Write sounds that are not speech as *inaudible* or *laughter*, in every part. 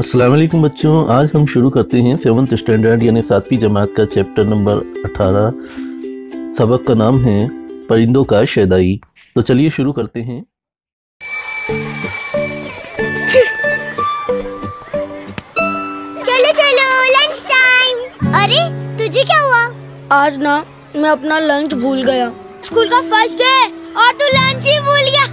असलम बच्चों आज हम शुरू करते हैं सेवन्थ स्टैंडर्ड यानी सातवीं जमात का चैप्टर नंबर अठारह सबक का नाम है परिंदों का शैदाई तो चलिए शुरू करते हैं चलो चलो लंच टाइम अरे तुझे क्या हुआ आज ना मैं अपना लंच भूल गया स्कूल का फर्स्ट डे और तू लंच ही भूल गया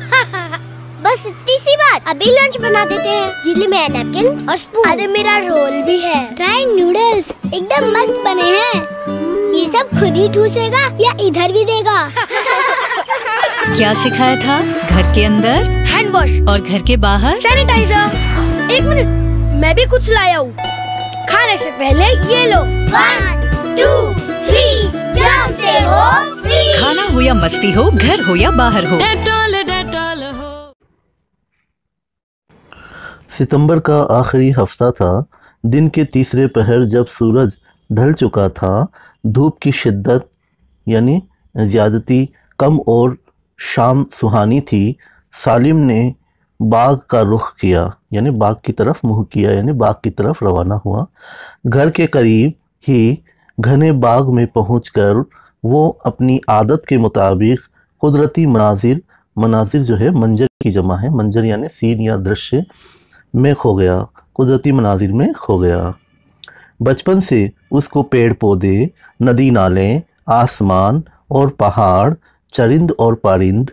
बस इतनी सी बात अभी लंच बना देते हैं जिले में नैपकिन और स्पून अरे मेरा रोल भी है ड्राई नूडल्स एकदम मस्त बने हैं ये सब खुद ही ठूसेगा या इधर भी देगा *laughs* क्या सिखाया था घर के अंदर हैंड वॉश और घर के बाहर सैनिटाइजर एक मिनट मैं भी कुछ लाया हूँ खाने से पहले ये लो वन टू थ्री जम से हो फ्री। खाना हो या मस्ती हो घर हो या बाहर हो सितंबर का आखिरी हफ्ता था दिन के तीसरे पहर जब सूरज ढल चुका था धूप की शिद्दत यानी ज़्यादती कम और शाम सुहानी थी सालिम ने बाग का रुख किया यानी बाग की तरफ मुँह किया यानी बाग की तरफ रवाना हुआ घर के करीब ही घने बाग में पहुँच वो अपनी आदत के मुताबिक कुदरती मनाजिर मनाजिर जो है मंजर की जमा है मंजर यानी सीन या दृश्य में खो गया कुदरती मनाजिर में खो गया बचपन से उसको पेड़ पौधे नदी नाले आसमान और पहाड़ चरिंद और परिंद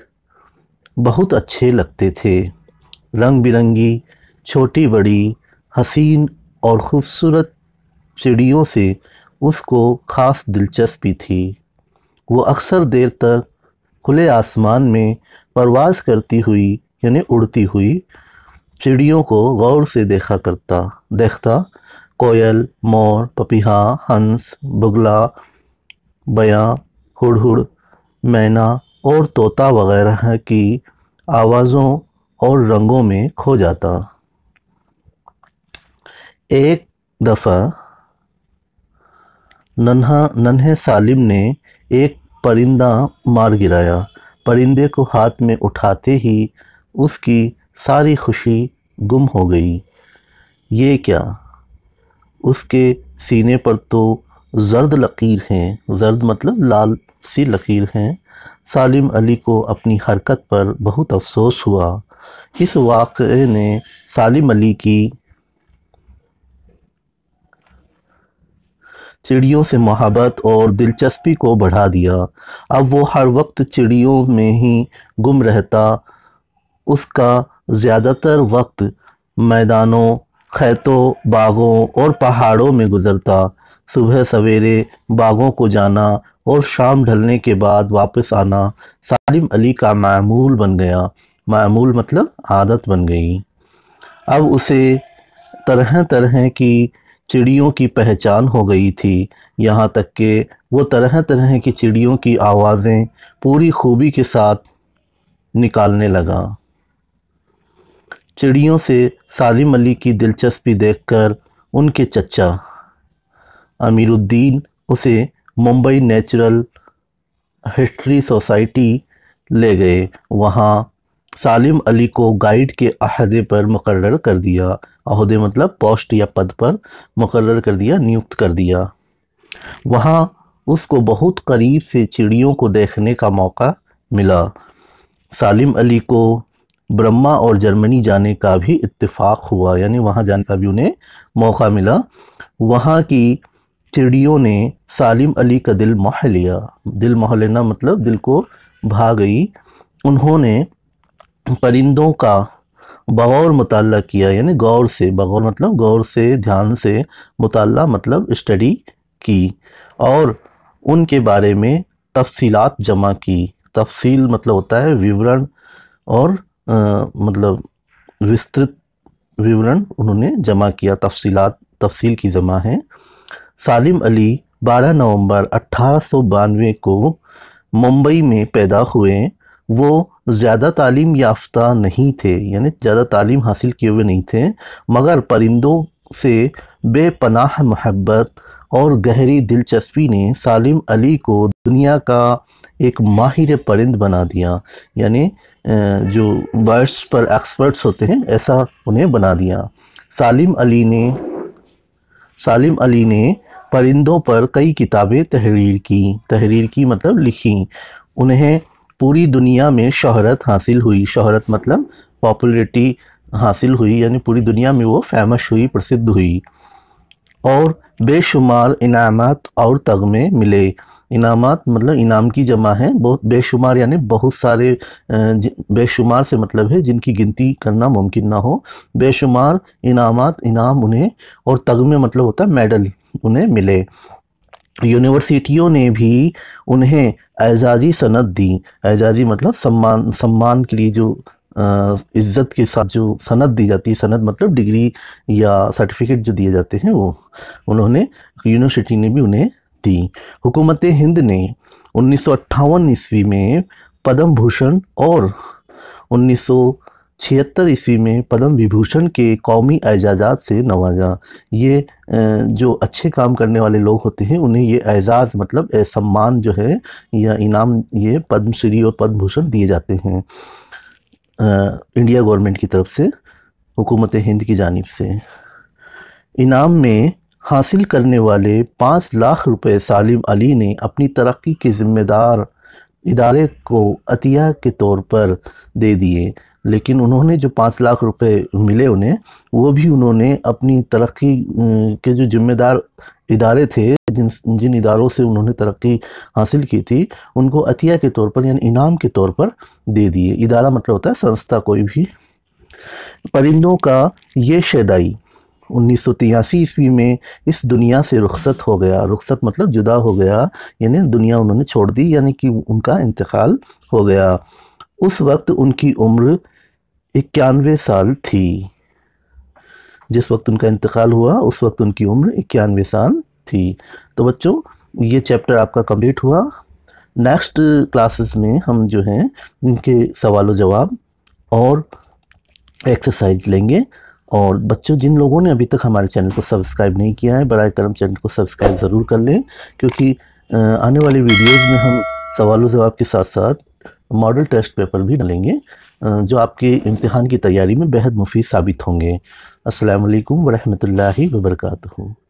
बहुत अच्छे लगते थे रंग बिरंगी छोटी बड़ी हसीन और ख़ूबसूरत चिड़ियों से उसको ख़ास दिलचस्पी थी वो अक्सर देर तक खुले आसमान में परवाज़ करती हुई यानी उड़ती हुई चिड़ियों को गौर से देखा करता देखता कोयल मोर पपीहा हंस बगला बयाँ हुड़हुड़ मैना और तोता वगैरह की आवाज़ों और रंगों में खो जाता एक दफ़ा नन्हा नन्हे सालिम ने एक परिंदा मार गिराया परिंदे को हाथ में उठाते ही उसकी सारी खुशी गुम हो गई ये क्या उसके सीने पर तो जर्द लकीर हैं जर्द मतलब लाल सी लकीर हैं सालिम अली को अपनी हरकत पर बहुत अफसोस हुआ इस वाक़े ने सालिम अली की चिड़ियों से मोहब्बत और दिलचस्पी को बढ़ा दिया अब वो हर वक्त चिड़ियों में ही गुम रहता उसका ज़्यादातर वक्त मैदानों खेतों बागों और पहाड़ों में गुजरता सुबह सवेरे बागों को जाना और शाम ढलने के बाद वापस आना सालिम अली का मामूल बन गया मामूल मतलब आदत बन गई अब उसे तरह तरह की चिड़ियों की पहचान हो गई थी यहाँ तक कि वो तरह तरह की चिड़ियों की आवाज़ें पूरी खूबी के साथ निकालने लगा चिड़ियों से सारी अली की दिलचस्पी देखकर उनके चचा अमीरुद्दीन उसे मुंबई नेचुरल हिस्ट्री सोसाइटी ले गए वहाँ सालिम अली को गाइड के अहदे पर मुकर कर दिया अहदे मतलब पोस्ट या पद पर मुकर कर दिया नियुक्त कर दिया वहाँ उसको बहुत करीब से चिड़ियों को देखने का मौका मिला सालिम अली को ब्रह्मा और जर्मनी जाने का भी इत्तेफाक हुआ यानी वहाँ जाने का भी उन्हें मौका मिला वहाँ की चिड़ियों ने सालिम अली का दिल मोह लिया दिल मोह लेना मतलब दिल को भा गई उन्होंने परिंदों का बगौर मुताल किया यानी गौर से बगौर मतलब गौर से ध्यान से मुताल मतलब स्टडी की और उनके बारे में तफसीलात जमा की तफसील मतलब होता है विवरण और आ, मतलब विस्तृत विवरण उन्होंने जमा किया तफसीलात तफसील की जमा है सालिम अली 12 नवंबर अट्ठारह को मुंबई में पैदा हुए वो ज़्यादा तालीम याफ्ता नहीं थे यानी ज़्यादा तालीम हासिल किए हुए नहीं थे मगर परिंदों से बेपनाह महब्बत और गहरी दिलचस्पी ने सालिम अली को दुनिया का एक माहिर परिंद बना दिया यानी जो बर्ड्स पर एक्सपर्ट्स होते हैं ऐसा उन्हें बना दिया सालिम अली ने सालिम अली ने परिंदों पर कई किताबें तहरीर की तहरीर की मतलब लिखी उन्हें पूरी दुनिया में शहरत हासिल हुई शहरत मतलब पॉपुलरिटी हासिल हुई यानी पूरी दुनिया में वो फेमस हुई प्रसिद्ध हुई और बेशुमार इनामत और तगमे मिले इनामत मतलब इनाम की जमा है बहुत बेशुमार यानी बहुत सारे बेशुमार से मतलब है जिनकी गिनती करना मुमकिन ना हो बेशुमार इनामत इनाम उन्हें और तगमे मतलब होता है मेडल उन्हें मिले यूनिवर्सिटियों ने भी उन्हें एजाजी सनद दी एजाजी मतलब सम्मान सम्मान के लिए जो इज़्ज़त के साथ जो सनद दी जाती है सनद मतलब डिग्री या सर्टिफिकेट जो दिए जाते हैं वो उन्होंने यूनिवर्सिटी ने भी उन्हें दी हुकूमत हिंद ने उन्नीस ईस्वी में पद्म भूषण और उन्नीस छिहत्तर ईस्वी में पद्म विभूषण के कौमी एजाजात से नवाजा ये जो अच्छे काम करने वाले लोग होते हैं उन्हें ये एजाज मतलब सम्मान जो है या इनाम ये पद्मश्री और पद्म भूषण दिए जाते हैं इंडिया गवर्नमेंट की तरफ से हुकूमत हिंद की जानब से इनाम में हासिल करने वाले पाँच लाख रुपए सालिम अली ने अपनी तरक्की के ज़िम्मेदार इदारे को अतिया के तौर पर दे दिए लेकिन उन्होंने जो पाँच लाख रुपए मिले उन्हें वो भी उन्होंने अपनी तरक्की के जो जिम्मेदार इदारे थे जिन जिन इदारों से उन्होंने तरक्की हासिल की थी उनको अतिया के तौर पर यानी इनाम के तौर पर दे दिए इदारा मतलब होता है संस्था कोई भी परिंदों का ये शैदाई उन्नीस सौ तिरासी ईस्वी में इस दुनिया से रुखसत हो गया रुखसत मतलब जुदा हो गया यानी दुनिया उन्होंने छोड़ दी यानी कि उनका इंतकाल हो गया उस वक्त उनकी उम्र इक्यानवे साल थी जिस वक्त उनका इंतकाल हुआ उस वक्त उनकी उम्र इक्यानवे साल थी तो बच्चों ये चैप्टर आपका कंप्लीट हुआ नेक्स्ट क्लासेस में हम जो हैं उनके सवाल जवाब और एक्सरसाइज लेंगे और बच्चों जिन लोगों ने अभी तक हमारे चैनल को सब्सक्राइब नहीं किया है बरए करम चैनल को सब्सक्राइब ज़रूर कर लें क्योंकि आने वाले वीडियोज़ में हम सवाल जवाब के साथ साथ मॉडल टेस्ट पेपर भी डालेंगे जो आपके इम्तहान की तैयारी में बेहद मुफीद साबित होंगे असलकम वरहमल वर्का